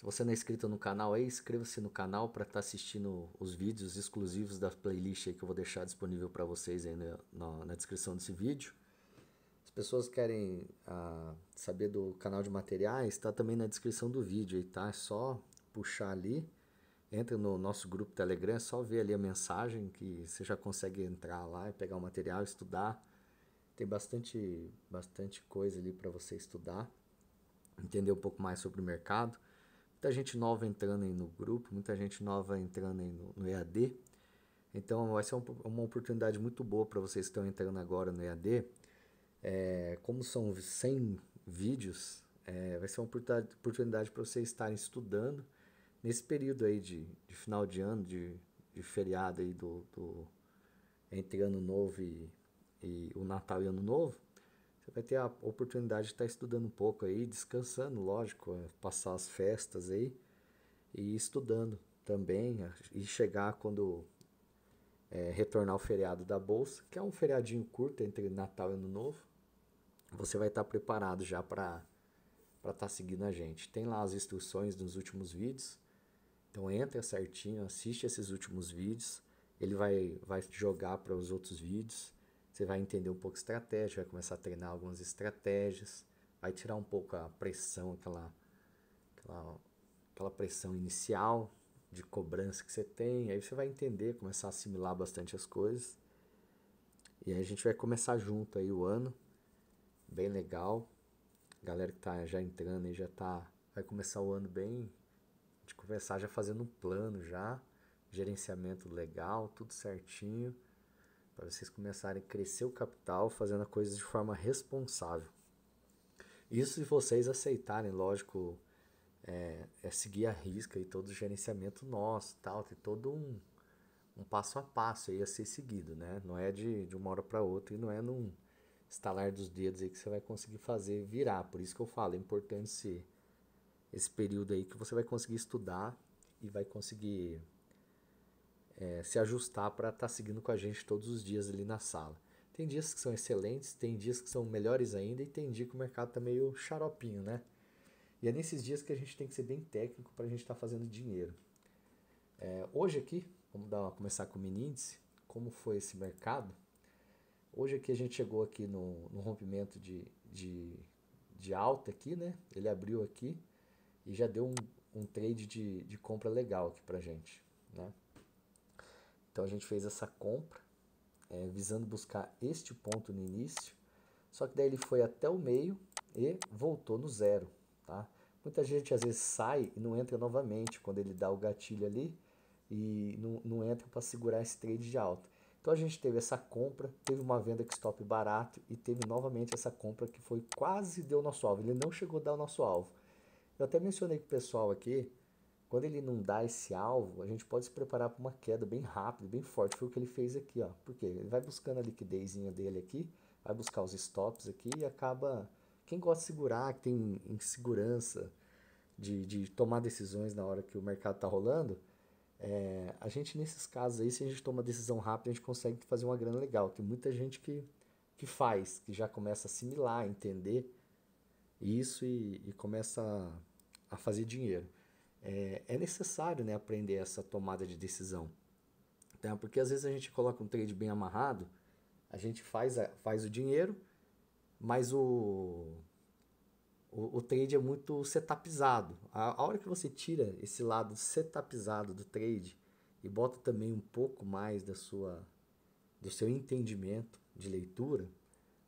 Se você não é inscrito no canal aí, inscreva-se no canal para estar tá assistindo os vídeos exclusivos da playlist aí que eu vou deixar disponível para vocês aí na, na, na, descrição desse vídeo. As pessoas querem ah, saber do canal de materiais, está também na descrição do vídeo aí, tá? É só puxar ali, entra no nosso grupo Telegram, é só ver ali a mensagem que você já consegue entrar lá e pegar o material, estudar. Tem bastante, bastante coisa ali para você estudar, entender um pouco mais sobre o mercado muita gente nova entrando aí no grupo, muita gente nova entrando aí no, no EAD. Então, vai ser uma oportunidade muito boa para vocês que estão entrando agora no EAD. É, como são 100 vídeos, é, vai ser uma oportunidade para vocês estarem estudando nesse período aí de, de final de ano, de, de feriado aí do, do, entre ano novo e, e o Natal e ano novo. Você vai ter a oportunidade de estar tá estudando um pouco aí, descansando, lógico, é, passar as festas aí e estudando também e chegar quando é, retornar o feriado da bolsa, que é um feriadinho curto entre Natal e Ano Novo. Você vai estar tá preparado já para para estar tá seguindo a gente. Tem lá as instruções dos últimos vídeos. Então entra certinho, assiste esses últimos vídeos. Ele vai vai jogar para os outros vídeos você vai entender um pouco estratégia, vai começar a treinar algumas estratégias, vai tirar um pouco a pressão, aquela, aquela, aquela pressão inicial de cobrança que você tem. Aí você vai entender, começar a assimilar bastante as coisas. E aí a gente vai começar junto aí o ano. Bem legal. A galera que tá já entrando e já tá. Vai começar o ano bem. De conversar já fazendo um plano já. Gerenciamento legal, tudo certinho para vocês começarem a crescer o capital fazendo a coisa de forma responsável. Isso se vocês aceitarem, lógico, é, é seguir a risca e todo o gerenciamento nosso, tal, tem todo um, um passo a passo aí a ser seguido, né? Não é de, de uma hora para outra e não é num estalar dos dedos aí que você vai conseguir fazer virar. Por isso que eu falo, é importante esse, esse período aí que você vai conseguir estudar e vai conseguir é, se ajustar para estar tá seguindo com a gente todos os dias ali na sala. Tem dias que são excelentes, tem dias que são melhores ainda e tem dia que o mercado está meio xaropinho, né? E é nesses dias que a gente tem que ser bem técnico para a gente estar tá fazendo dinheiro. É, hoje aqui, vamos dar, começar com o mini índice, como foi esse mercado. Hoje aqui a gente chegou aqui no, no rompimento de, de, de, alta aqui, né? Ele abriu aqui e já deu um, um trade de, de compra legal aqui para a gente, né? Então a gente fez essa compra, é, visando buscar este ponto no início, só que daí ele foi até o meio e voltou no zero, tá? Muita gente às vezes sai e não entra novamente quando ele dá o gatilho ali e não, não entra para segurar esse trade de alta. Então a gente teve essa compra, teve uma venda que stop barato e teve novamente essa compra que foi quase deu nosso alvo. Ele não chegou a dar o nosso alvo. Eu até mencionei com o pessoal aqui quando ele não dá esse alvo, a gente pode se preparar para uma queda bem rápida, bem forte. Foi o que ele fez aqui, ó. Porque ele vai buscando a liquidezinha dele aqui, vai buscar os stops aqui e acaba. Quem gosta de segurar, que tem insegurança de, de tomar decisões na hora que o mercado está rolando, é, a gente nesses casos aí, se a gente toma decisão rápida, a gente consegue fazer uma grana legal. Tem muita gente que, que faz, que já começa a assimilar, entender isso e, e começa a, a fazer dinheiro é, é necessário né, aprender essa tomada de decisão. Tá? Porque às vezes a gente coloca um trade bem amarrado, a gente faz, a, faz o dinheiro, mas o, o, o, trade é muito setupizado. A, a hora que você tira esse lado setupizado do trade e bota também um pouco mais da sua, do seu entendimento de leitura,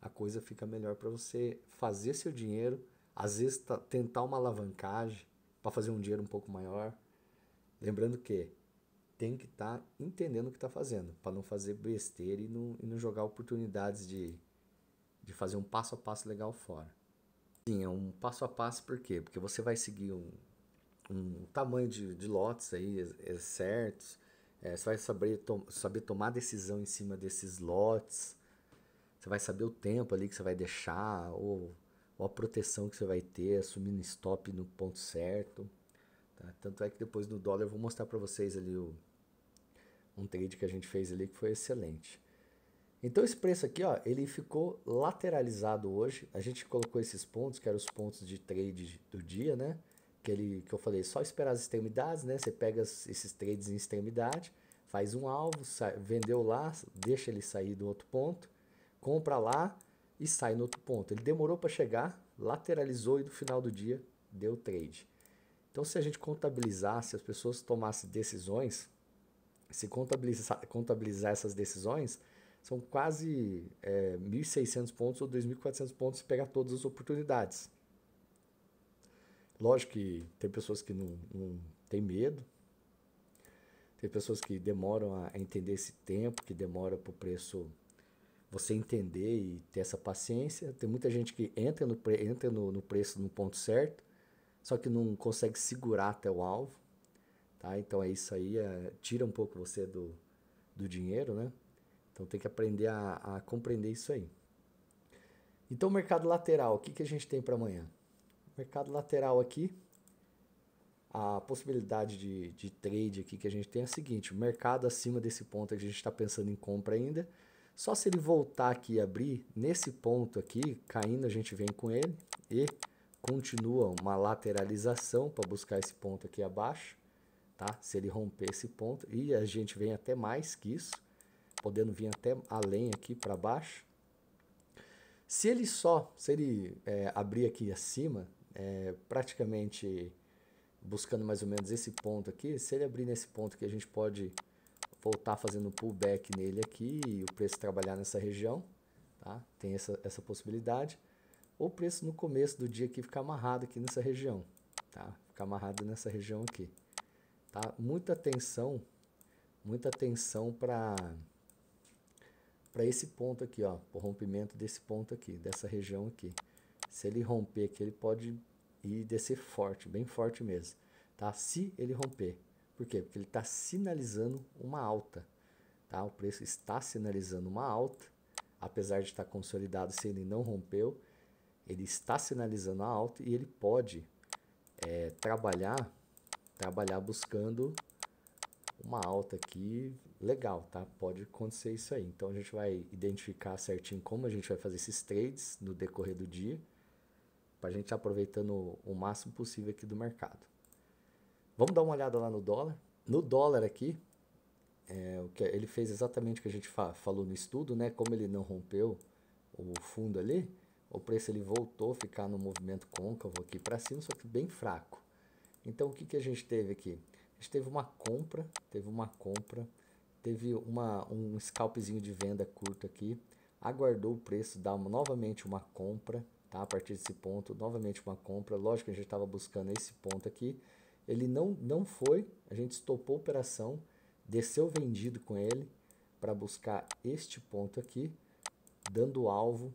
a coisa fica melhor para você fazer seu dinheiro, às vezes tentar uma alavancagem, para fazer um dinheiro um pouco maior. Lembrando que tem que estar tá entendendo o que está fazendo, para não fazer besteira e não, e não jogar oportunidades de, de fazer um passo a passo legal fora. Sim, é um passo a passo por quê? Porque você vai seguir um, um tamanho de, de lotes aí é, é certos, é, você vai saber, to saber tomar decisão em cima desses lotes, você vai saber o tempo ali que você vai deixar, ou a proteção que você vai ter, assumindo stop no ponto certo. Tá? Tanto é que depois no dólar eu vou mostrar para vocês ali o, um trade que a gente fez ali que foi excelente. Então esse preço aqui, ó, ele ficou lateralizado hoje. A gente colocou esses pontos, que eram os pontos de trade do dia, né? Que, ele, que eu falei, só esperar as extremidades, né? Você pega esses trades em extremidade, faz um alvo, sai, vendeu lá, deixa ele sair do outro ponto, compra lá, e sai no outro ponto. Ele demorou para chegar, lateralizou e no final do dia deu trade. Então, se a gente contabilizasse, as pessoas tomassem decisões, se contabilizar, contabilizar essas decisões, são quase é, 1.600 pontos ou 2.400 pontos se pegar todas as oportunidades. Lógico que tem pessoas que não, não têm medo, tem pessoas que demoram a entender esse tempo, que demora para o preço você entender e ter essa paciência. Tem muita gente que entra no, entra no, no preço no ponto certo, só que não consegue segurar até o alvo. Tá? Então é isso aí, é, tira um pouco você do, do dinheiro, né? Então tem que aprender a, a compreender isso aí. Então, mercado lateral, o que, que a gente tem para amanhã? Mercado lateral aqui, a possibilidade de, de trade aqui que a gente tem é a seguinte: o mercado acima desse ponto a gente está pensando em compra ainda só se ele voltar aqui e abrir, nesse ponto aqui, caindo a gente vem com ele e continua uma lateralização para buscar esse ponto aqui abaixo, tá? Se ele romper esse ponto e a gente vem até mais que isso, podendo vir até além aqui para baixo. Se ele só, se ele é, abrir aqui acima, é, praticamente buscando mais ou menos esse ponto aqui, se ele abrir nesse ponto que a gente pode voltar fazendo pullback nele aqui e o preço trabalhar nessa região, tá? Tem essa, essa possibilidade. Ou o preço no começo do dia aqui ficar amarrado aqui nessa região, tá? Ficar amarrado nessa região aqui, tá? Muita atenção, muita atenção para para esse ponto aqui, ó, o rompimento desse ponto aqui, dessa região aqui. Se ele romper aqui, ele pode ir descer forte, bem forte mesmo, tá? Se ele romper, por quê? Porque ele está sinalizando uma alta. Tá? O preço está sinalizando uma alta, apesar de estar consolidado, se ele não rompeu, ele está sinalizando a alta e ele pode é, trabalhar, trabalhar buscando uma alta aqui legal, tá? Pode acontecer isso aí. Então a gente vai identificar certinho como a gente vai fazer esses trades no decorrer do dia, para a gente aproveitando o máximo possível aqui do mercado. Vamos dar uma olhada lá no dólar. No dólar aqui, é, o que ele fez exatamente o que a gente fa falou no estudo, né? Como ele não rompeu o fundo ali, o preço ele voltou a ficar no movimento côncavo aqui para cima, só que bem fraco. Então o que, que a gente teve aqui? A gente teve uma compra, teve uma compra, teve uma, um scalpzinho de venda curto aqui, aguardou o preço dar novamente uma compra, tá? A partir desse ponto, novamente uma compra. Lógico que a gente estava buscando esse ponto aqui ele não, não foi, a gente estopou a operação, desceu vendido com ele para buscar este ponto aqui, dando alvo.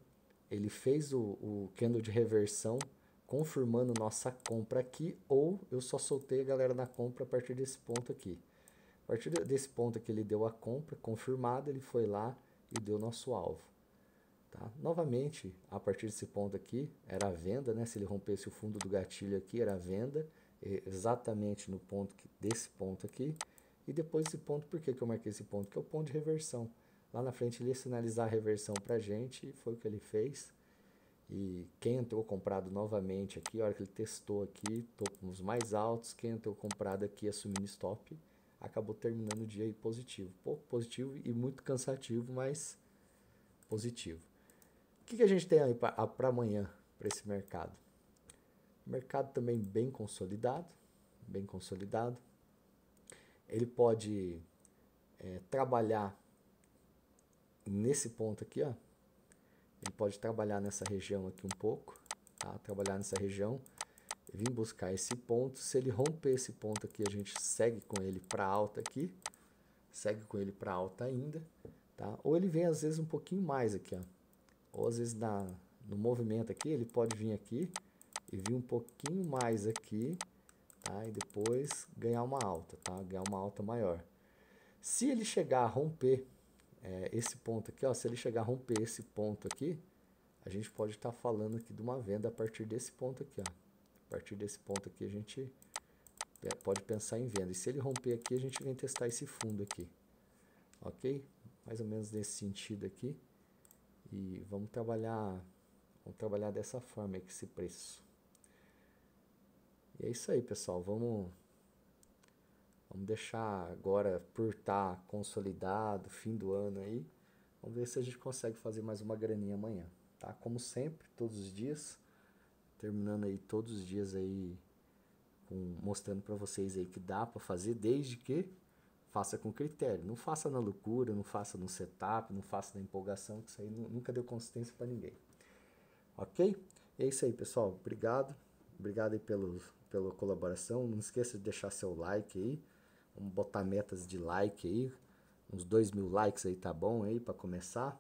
Ele fez o, o candle de reversão, confirmando nossa compra aqui, ou eu só soltei a galera na compra a partir desse ponto aqui. A partir desse ponto aqui ele deu a compra confirmada, ele foi lá e deu nosso alvo. Tá? Novamente, a partir desse ponto aqui, era a venda, né? se ele rompesse o fundo do gatilho aqui, era a venda, exatamente no ponto que, desse ponto aqui. E depois esse ponto, por que, que eu marquei esse ponto? Que é o ponto de reversão. Lá na frente ele ia sinalizar a reversão para gente, foi o que ele fez. E quem entrou comprado novamente aqui, a hora que ele testou aqui, topos mais altos, quem entrou comprado aqui assumindo stop, acabou terminando o dia positivo. Pouco positivo e muito cansativo, mas positivo. O que, que a gente tem aí para amanhã, para esse mercado? Mercado também bem consolidado, bem consolidado. Ele pode é, trabalhar nesse ponto aqui, ó. Ele pode trabalhar nessa região aqui um pouco, tá? Trabalhar nessa região, vir buscar esse ponto. Se ele romper esse ponto aqui, a gente segue com ele para alta aqui, segue com ele para alta ainda, tá? Ou ele vem às vezes um pouquinho mais aqui, ó. Ou às vezes na, no movimento aqui, ele pode vir aqui, e vir um pouquinho mais aqui, tá? E depois ganhar uma alta, tá? Ganhar uma alta maior. Se ele chegar a romper é, esse ponto aqui, ó, se ele chegar a romper esse ponto aqui, a gente pode estar tá falando aqui de uma venda a partir desse ponto aqui, ó. A partir desse ponto aqui a gente é, pode pensar em venda. E se ele romper aqui, a gente vem testar esse fundo aqui, ok? Mais ou menos nesse sentido aqui. E vamos trabalhar, vamos trabalhar dessa forma aqui, esse preço. E é isso aí, pessoal. Vamos, vamos deixar agora por estar tá consolidado, fim do ano aí. Vamos ver se a gente consegue fazer mais uma graninha amanhã, tá? Como sempre, todos os dias, terminando aí todos os dias aí com, mostrando para vocês aí que dá para fazer desde que faça com critério. Não faça na loucura, não faça no setup, não faça na empolgação, que isso aí nunca deu consistência para ninguém. OK? É isso aí, pessoal. Obrigado. Obrigado aí pelos pela colaboração. Não esqueça de deixar seu like aí. Vamos botar metas de like aí. Uns 2 mil likes aí tá bom aí para começar,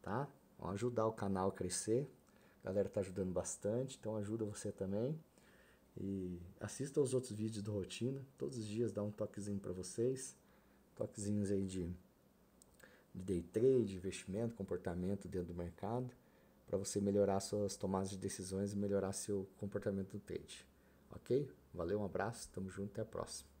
tá? Vamos ajudar o canal a crescer. A galera tá ajudando bastante, então ajuda você também. E assista aos outros vídeos do Rotina. Todos os dias dá um toquezinho para vocês. Toquezinhos aí de, de day trade, investimento, comportamento dentro do mercado. Para você melhorar suas tomadas de decisões e melhorar seu comportamento do trade. Ok? Valeu, um abraço, tamo junto, até a próxima.